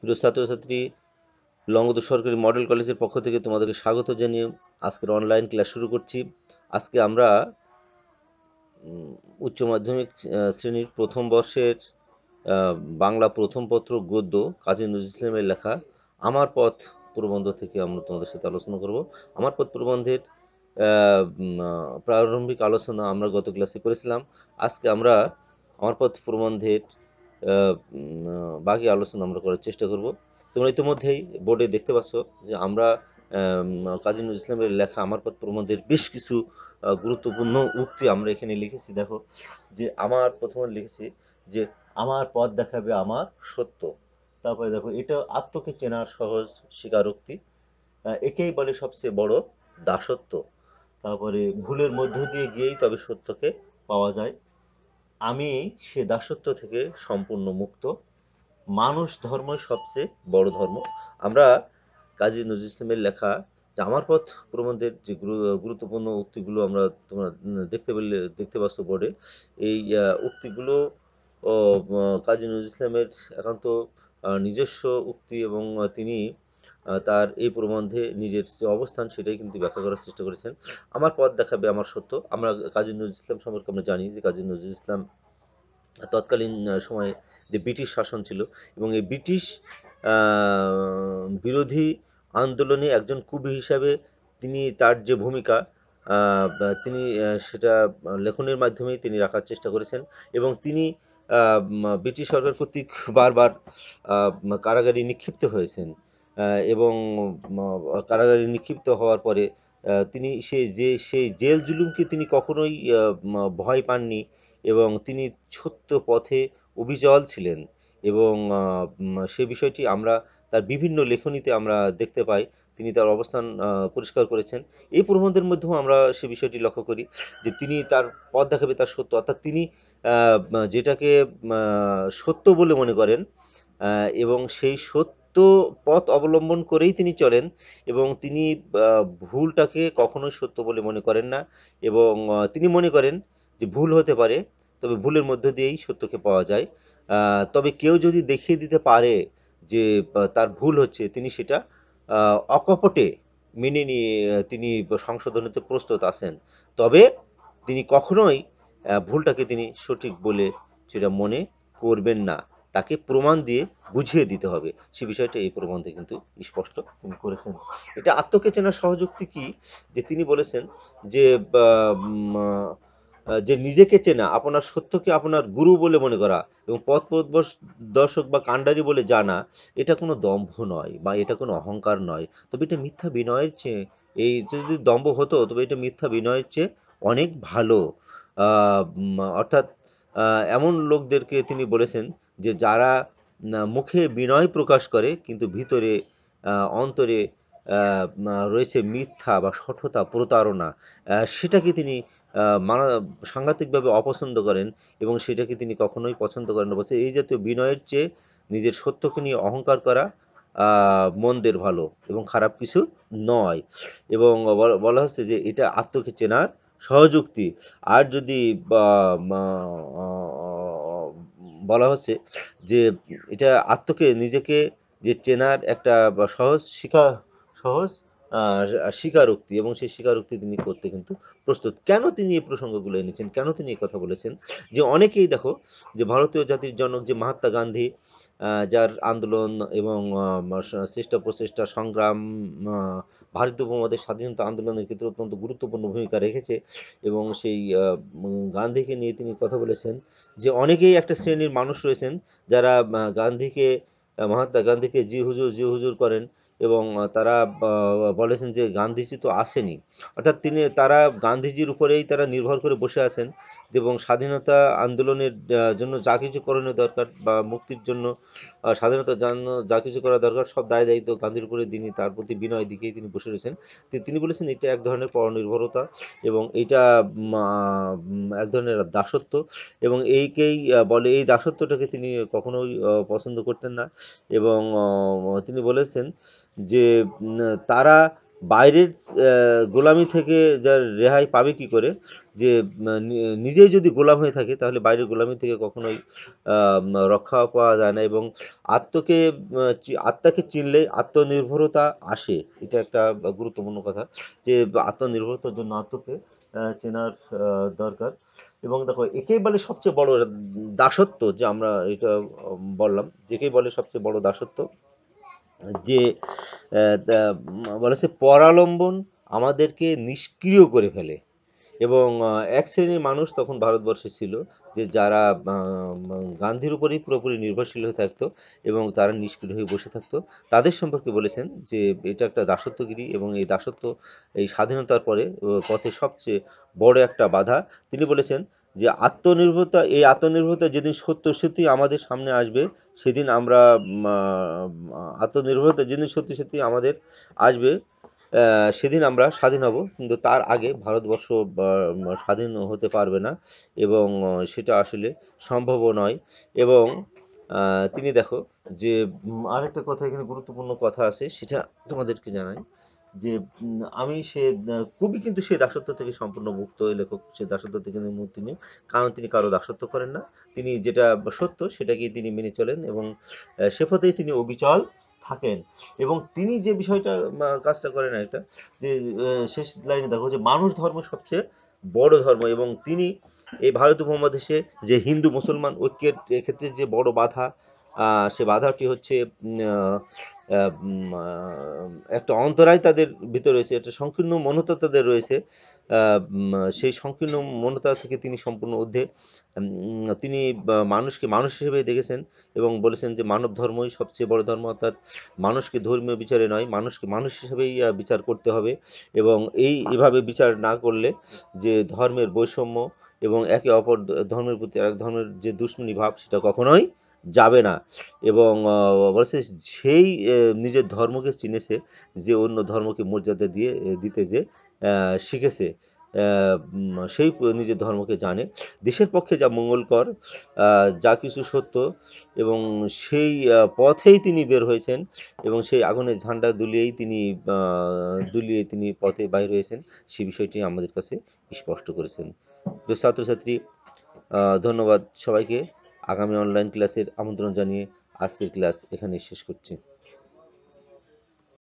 প্রিয় ছাত্রছাত্রী লঙ্গদ সরকারি মডেল কলেজের পক্ষ থেকে তোমাদেরকে স্বাগত জানিয়ে আজকের অনলাইন ক্লাস শুরু করছি আজকে আমরা উচ্চ মাধ্যমিক শ্রেণীর প্রথম বর্ষের বাংলা প্রথম পত্র গদ্য কাজী নজরুল ইসলামের লেখা আমার পথ প্রবন্ধ থেকে আমরা তোমাদের সাথে আলোচনা করব আমার পথ প্রবন্ধের প্রারম্ভিক আলোচনা আমরা গত ক্লাসে করেছিলাম আজকে আমরা আমার পথ প্রবন্ধের বাকি আলোচনা আমরা করার চেষ্টা করব তোমরা ইতিমধ্যেই বোর্ডে দেখতে পাচ্ছ যে আমরা কাজী নজরুল ইসলামের লেখা আমার পথ প্রমোদের বেশ কিছু গুরুত্বপূর্ণ উক্তি আমরা এখানে লিখেছি দেখো যে আমার প্রথমে লিখেছি যে আমার পথ দেখাবে আমার সত্য তারপরে দেখো এটা আত্মকে চেনার সহজ স্বীকারোক্তি একেই বলে সবচেয়ে বড় দাসত্ব তারপরে ভুলের মধ্য দিয়ে গিয়েই তবে সত্যকে পাওয়া যায় আমি সে দাসত্ব থেকে সম্পূর্ণ মুক্ত মানুষ ধর্ম সবচেয়ে বড় ধর্ম আমরা কাজী নজরুল ইসলামের লেখা যে আমার পথ প্রবন্ধের যে গুরুত্বপূর্ণ উক্তিগুলো আমরা তোমরা দেখতে পেলে দেখতে পাচ্ছ বোর্ডে এই উক্তিগুলো কাজী নজরুল ইসলামের একান্ত নিজস্ব উক্তি এবং তিনি তার এই প্রবন্ধে নিজের যে অবস্থান সেটাই কিন্তু ব্যাখ্যা করার চেষ্টা করেছেন আমার পথ দেখাবে আমার সত্য আমরা কাজী নজরুল ইসলাম সম্পর্কে আমরা জানি যে কাজী নজরুল ইসলাম তৎকালীন সময়ে যে ব্রিটিশ শাসন ছিল এবং এই ব্রিটিশ বিরোধী আন্দোলনে একজন কবি হিসাবে তিনি তার যে ভূমিকা তিনি সেটা লেখনের মাধ্যমে তিনি রাখার চেষ্টা করেছেন এবং তিনি ব্রিটিশ সরকার কর্তৃক বারবার কারাগারে নিক্ষিপ্ত হয়েছেন এবং কারাগারে নিক্ষিপ্ত হওয়ার পরে তিনি সে যে সেই জেল জুলুমকে তিনি কখনোই ভয় পাননি এবং তিনি সত্য পথে অবিচল ছিলেন এবং সে বিষয়টি আমরা তার বিভিন্ন লেখনীতে আমরা দেখতে পাই তিনি তার অবস্থান পরিষ্কার করেছেন এই প্রবন্ধের মধ্যেও আমরা সে বিষয়টি লক্ষ্য করি যে তিনি তার পথ দেখাবে তার সত্য অর্থাৎ তিনি যেটাকে সত্য বলে মনে করেন এবং সেই সত্য সত্য পথ অবলম্বন করেই তিনি চলেন এবং তিনি ভুলটাকে কখনোই সত্য বলে মনে করেন না এবং তিনি মনে করেন যে ভুল হতে পারে তবে ভুলের মধ্য দিয়েই সত্যকে পাওয়া যায় তবে কেউ যদি দেখিয়ে দিতে পারে যে তার ভুল হচ্ছে তিনি সেটা অকপটে মেনে নিয়ে তিনি সংশোধনেতে প্রস্তুত আছেন তবে তিনি কখনোই ভুলটাকে তিনি সঠিক বলে সেটা মনে করবেন না তাকে প্রমাণ দিয়ে বুঝিয়ে দিতে হবে সে বিষয়টা এই প্রবন্ধে কিন্তু স্পষ্ট তিনি করেছেন এটা আত্মকে চেনার সহযুক্তি কি যে তিনি বলেছেন যে যে নিজেকে চেনা আপনার সত্যকে আপনার গুরু বলে মনে করা এবং পথ দর্শক বা কাণ্ডারি বলে জানা এটা কোনো দম্ভ নয় বা এটা কোনো অহংকার নয় তবে এটা মিথ্যা বিনয়ের চেয়ে এই যদি দম্ভ হতো তবে এটা মিথ্যা বিনয়ের চেয়ে অনেক ভালো অর্থাৎ এমন লোকদেরকে তিনি বলেছেন যে যারা মুখে বিনয় প্রকাশ করে কিন্তু ভিতরে অন্তরে রয়েছে মিথ্যা বা সঠতা প্রতারণা সেটাকে তিনি মানা সাংঘাতিকভাবে অপছন্দ করেন এবং সেটাকে তিনি কখনোই পছন্দ করেন না বলছে এই জাতীয় বিনয়ের চেয়ে নিজের সত্যকে নিয়ে অহংকার করা মন্দের ভালো এবং খারাপ কিছু নয় এবং বলা হচ্ছে যে এটা আত্মকে চেনার সহযুক্তি আর যদি বলা হচ্ছে যে এটা আত্মকে নিজেকে যে চেনার একটা সহজ শিখা সহজ স্বীকারোক্তি এবং সেই স্বীকারোক্তি তিনি করতে কিন্তু প্রস্তুত কেন তিনি এই প্রসঙ্গগুলো এনেছেন কেন তিনি এই কথা বলেছেন যে অনেকেই দেখো যে ভারতীয় জাতির জনক যে মহাত্মা গান্ধী যার আন্দোলন এবং চেষ্টা প্রচেষ্টা সংগ্রাম ভারতীয় উপমাদের স্বাধীনতা আন্দোলনের ক্ষেত্রে অত্যন্ত গুরুত্বপূর্ণ ভূমিকা রেখেছে এবং সেই গান্ধীকে নিয়ে তিনি কথা বলেছেন যে অনেকেই একটা শ্রেণীর মানুষ রয়েছেন যারা গান্ধীকে মহাত্মা গান্ধীকে জি হুজুর জি হুজুর করেন এবং তারা বলেছেন যে গান্ধীজি তো আসেনি অর্থাৎ তিনি তারা গান্ধীজির উপরেই তারা নির্ভর করে বসে আছেন এবং স্বাধীনতা আন্দোলনের জন্য যা কিছু করণীয় দরকার বা মুক্তির জন্য স্বাধীনতার জন্য যা কিছু করা দরকার সব দায় দায়িত্ব গান্ধীর উপরে তিনি তার প্রতি বিনয় দিকেই তিনি বসে রয়েছেন তিনি বলেছেন এটা এক ধরনের পরনির্ভরতা এবং এটা এক ধরনের দাসত্ব এবং এইকেই বলে এই দাসত্বটাকে তিনি কখনোই পছন্দ করতেন না এবং তিনি বলেছেন যে তারা বাইরের গোলামি থেকে যার রেহাই পাবে কী করে যে নিজেই যদি গোলাম হয়ে থাকে তাহলে বাইরের গোলামি থেকে কখনোই রক্ষা পাওয়া যায় না এবং আত্মকে আত্মাকে চিনলে আত্মনির্ভরতা আসে এটা একটা গুরুত্বপূর্ণ কথা যে আত্মনির্ভরতার জন্য আত্মকে চেনার দরকার এবং দেখো একেই বলে সবচেয়ে বড় দাসত্ব যে আমরা এটা বললাম যেকেই বলে সবচেয়ে বড় দাসত্ব যে বলেছে পরালম্বন আমাদেরকে নিষ্ক্রিয় করে ফেলে এবং এক শ্রেণীর মানুষ তখন ভারতবর্ষে ছিল যে যারা গান্ধীর উপরেই পুরোপুরি নির্ভরশীল হয়ে থাকতো এবং তারা নিষ্ক্রিয় হয়ে বসে থাকতো তাদের সম্পর্কে বলেছেন যে এটা একটা দাসত্বগিরি এবং এই দাসত্ব এই স্বাধীনতার পরে পথে সবচেয়ে বড় একটা বাধা তিনি বলেছেন যে আত্মনির্ভরতা এই আত্মনির্ভরতা যেদিন সত্য সত্যি আমাদের সামনে আসবে সেদিন আমরা আত্মনির্ভরতা যেদিন সত্যি সত্যি আমাদের আসবে সেদিন আমরা স্বাধীন হব কিন্তু তার আগে ভারতবর্ষ স্বাধীন হতে পারবে না এবং সেটা আসলে সম্ভবও নয় এবং তিনি দেখো যে আরেকটা কথা এখানে গুরুত্বপূর্ণ কথা আছে সেটা তোমাদেরকে জানাই যে আমি সে কবি কিন্তু সে দাসত্ব থেকে সম্পূর্ণ মুক্ত লেখক সে দাসত্ব থেকে মুক্তি নেই কারণ তিনি কারো দাসত্ব করেন না তিনি যেটা সত্য সেটাকেই তিনি মেনে চলেন এবং সে পথেই তিনি অবিচল থাকেন এবং তিনি যে বিষয়টা কাজটা করেন একটা যে শেষ লাইনে দেখো যে মানুষ ধর্ম সবচেয়ে বড় ধর্ম এবং তিনি এই ভারত উপমহাদেশে যে হিন্দু মুসলমান ঐক্যের ক্ষেত্রে যে বড় বাধা সে বাধাটি হচ্ছে একটা অন্তরায় তাদের ভিতরে রয়েছে একটা সংকীর্ণ মনতা তাদের রয়েছে সেই সংকীর্ণ মনতা থেকে তিনি সম্পূর্ণ ঊর্ধ্বে তিনি মানুষকে মানুষ হিসেবে দেখেছেন এবং বলেছেন যে মানব ধর্মই সবচেয়ে বড় ধর্ম অর্থাৎ মানুষকে ধর্মীয় বিচারে নয় মানুষকে মানুষ হিসেবেই বিচার করতে হবে এবং এই এভাবে বিচার না করলে যে ধর্মের বৈষম্য এবং একে অপর ধর্মের প্রতি এক ধর্মের যে দুশ্মনী ভাব সেটা কখনোই যাবে না এবং বলেছে সেই নিজের ধর্মকে চিনেছে যে অন্য ধর্মকে মর্যাদা দিয়ে দিতে যে শিখেছে সেই নিজের ধর্মকে জানে দেশের পক্ষে যা মঙ্গলকর যা কিছু সত্য এবং সেই পথেই তিনি বের হয়েছেন এবং সেই আগুনের ঝান্ডা দুলিয়েই তিনি দুলিয়ে তিনি পথে বাইর হয়েছেন সে বিষয়টি আমাদের কাছে স্পষ্ট করেছেন তো ছাত্রছাত্রী ধন্যবাদ সবাইকে আগামী অনলাইন ক্লাসের আমন্ত্রণ জানিয়ে আজকের ক্লাস এখানেই শেষ করছি